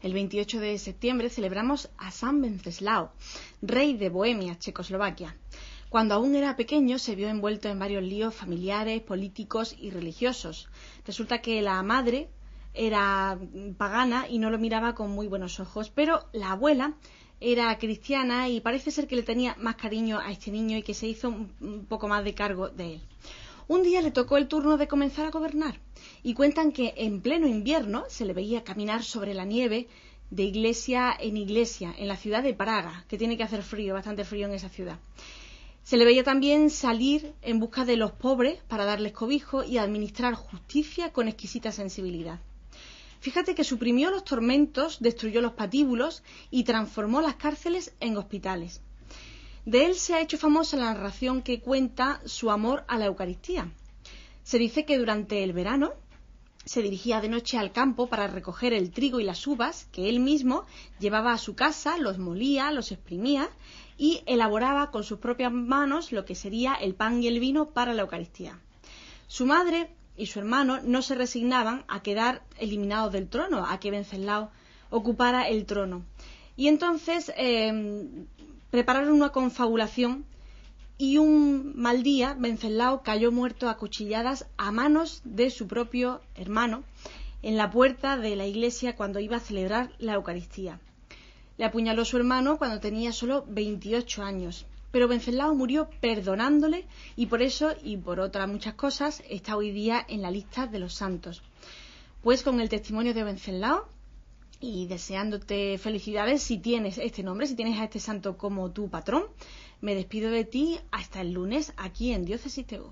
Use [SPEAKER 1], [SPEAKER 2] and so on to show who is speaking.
[SPEAKER 1] El 28 de septiembre celebramos a San Venceslao, rey de Bohemia, Checoslovaquia. Cuando aún era pequeño se vio envuelto en varios líos familiares, políticos y religiosos. Resulta que la madre era pagana y no lo miraba con muy buenos ojos, pero la abuela era cristiana y parece ser que le tenía más cariño a este niño y que se hizo un poco más de cargo de él. Un día le tocó el turno de comenzar a gobernar y cuentan que en pleno invierno se le veía caminar sobre la nieve de iglesia en iglesia en la ciudad de Praga, que tiene que hacer frío, bastante frío en esa ciudad. Se le veía también salir en busca de los pobres para darles cobijo y administrar justicia con exquisita sensibilidad. Fíjate que suprimió los tormentos, destruyó los patíbulos y transformó las cárceles en hospitales. De él se ha hecho famosa la narración que cuenta su amor a la Eucaristía. Se dice que durante el verano se dirigía de noche al campo para recoger el trigo y las uvas que él mismo llevaba a su casa, los molía, los exprimía y elaboraba con sus propias manos lo que sería el pan y el vino para la Eucaristía. Su madre y su hermano no se resignaban a quedar eliminados del trono, a que Venceslao ocupara el trono. Y entonces eh, prepararon una confabulación y un mal día Venceslao cayó muerto a cuchilladas a manos de su propio hermano en la puerta de la iglesia cuando iba a celebrar la Eucaristía. Le apuñaló su hermano cuando tenía solo 28 años, pero Venceslao murió perdonándole y por eso y por otras muchas cosas está hoy día en la lista de los santos. Pues con el testimonio de Venceslao y deseándote felicidades si tienes este nombre, si tienes a este santo como tu patrón. Me despido de ti hasta el lunes aquí en Diócesis TV.